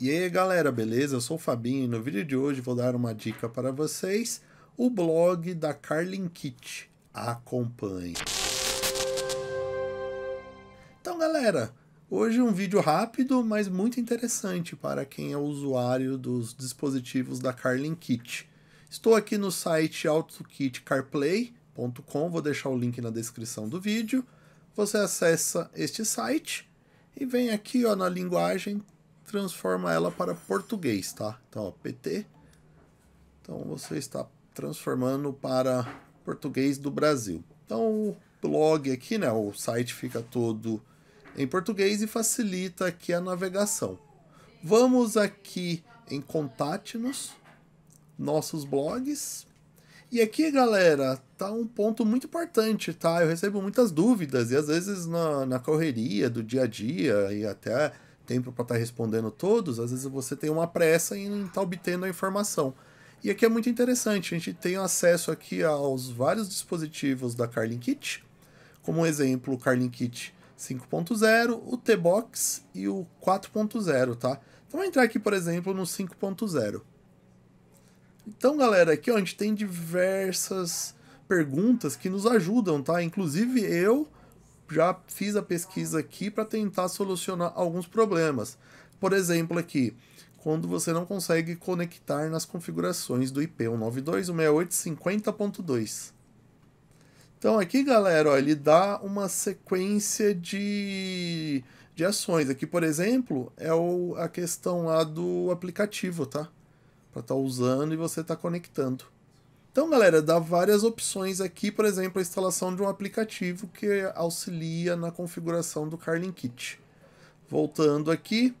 E aí galera, beleza? Eu sou o Fabinho e no vídeo de hoje vou dar uma dica para vocês, o blog da Carlin Kit. Acompanhe! Então galera, hoje um vídeo rápido, mas muito interessante para quem é usuário dos dispositivos da Carlin Kit. Estou aqui no site autokitcarplay.com, vou deixar o link na descrição do vídeo. Você acessa este site e vem aqui ó, na linguagem transforma ela para português, tá? Então, ó, PT. Então, você está transformando para português do Brasil. Então, o blog aqui, né, o site fica todo em português e facilita aqui a navegação. Vamos aqui em contate-nos, nossos blogs. E aqui, galera, tá um ponto muito importante, tá? Eu recebo muitas dúvidas e às vezes na, na correria do dia a dia e até tempo para estar tá respondendo todos, às vezes você tem uma pressa em estar tá obtendo a informação. E aqui é muito interessante, a gente tem acesso aqui aos vários dispositivos da Carlin Kit, como exemplo o Carlin Kit 5.0, o T-Box e o 4.0, tá? Então, vamos entrar aqui, por exemplo, no 5.0. Então, galera, aqui ó, a gente tem diversas perguntas que nos ajudam, tá? Inclusive eu já fiz a pesquisa aqui para tentar solucionar alguns problemas. Por exemplo, aqui, quando você não consegue conectar nas configurações do IP 192.168.50.2. Então aqui, galera, ó, ele dá uma sequência de, de ações. Aqui, por exemplo, é o, a questão lá do aplicativo, tá? Para estar tá usando e você estar tá conectando. Então, galera, dá várias opções aqui, por exemplo, a instalação de um aplicativo que auxilia na configuração do Carlin Kit. Voltando aqui,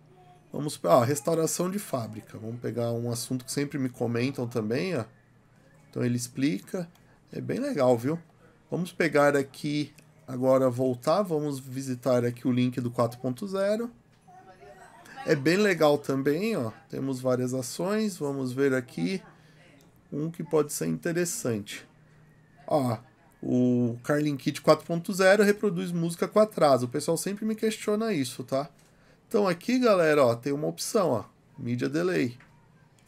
vamos para a restauração de fábrica. Vamos pegar um assunto que sempre me comentam também, ó. Então ele explica, é bem legal, viu? Vamos pegar aqui agora voltar, vamos visitar aqui o link do 4.0. É bem legal também, ó. Temos várias ações, vamos ver aqui um que pode ser interessante. Ó, o Carlin Kit 4.0 reproduz música com atraso. O pessoal sempre me questiona isso, tá? Então aqui, galera, ó, tem uma opção, ó, Media Delay.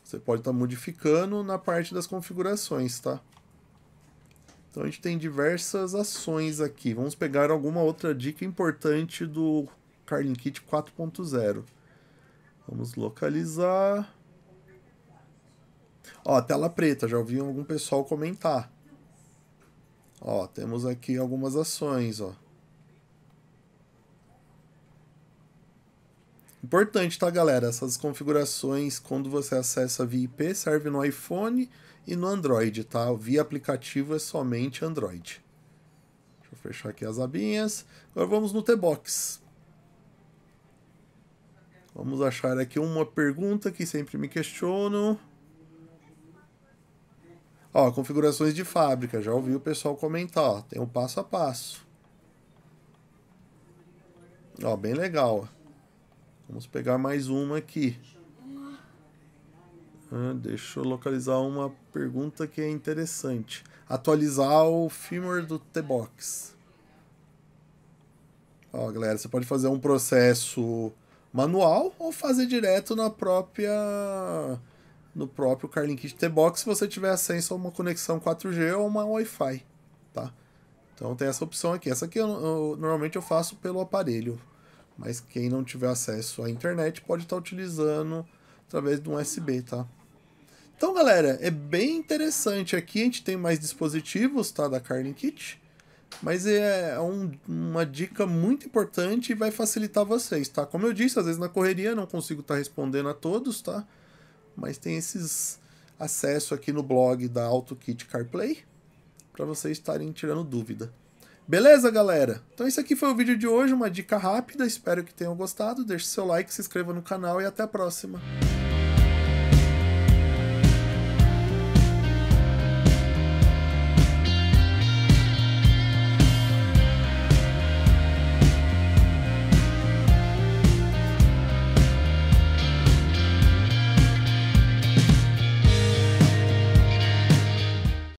Você pode estar tá modificando na parte das configurações, tá? Então a gente tem diversas ações aqui. Vamos pegar alguma outra dica importante do Carlin Kit 4.0. Vamos localizar. Ó, tela preta, já ouvi algum pessoal comentar. Ó, temos aqui algumas ações, ó. Importante, tá, galera? Essas configurações, quando você acessa via IP, serve no iPhone e no Android, tá? Via aplicativo é somente Android. Deixa eu fechar aqui as abinhas. Agora vamos no T-Box. Vamos achar aqui uma pergunta que sempre me questiono. Ó, configurações de fábrica, já ouvi o pessoal comentar, ó, tem um passo a passo. Ó, bem legal. Vamos pegar mais uma aqui. Ah, deixa eu localizar uma pergunta que é interessante. Atualizar o firmware do T-Box. Ó, galera, você pode fazer um processo manual ou fazer direto na própria no próprio Carlin Kit T-Box se você tiver acesso a uma conexão 4G ou uma Wi-Fi, tá? Então tem essa opção aqui. Essa aqui eu, eu, normalmente eu faço pelo aparelho, mas quem não tiver acesso à internet pode estar tá utilizando através do USB, tá? Então, galera, é bem interessante. Aqui a gente tem mais dispositivos, tá, da Carlin Kit, mas é, é um, uma dica muito importante e vai facilitar vocês, tá? Como eu disse, às vezes na correria não consigo estar tá respondendo a todos, tá? mas tem esses acesso aqui no blog da AutoKit CarPlay para vocês estarem tirando dúvida. Beleza, galera? Então esse aqui foi o vídeo de hoje, uma dica rápida, espero que tenham gostado, deixe seu like, se inscreva no canal e até a próxima.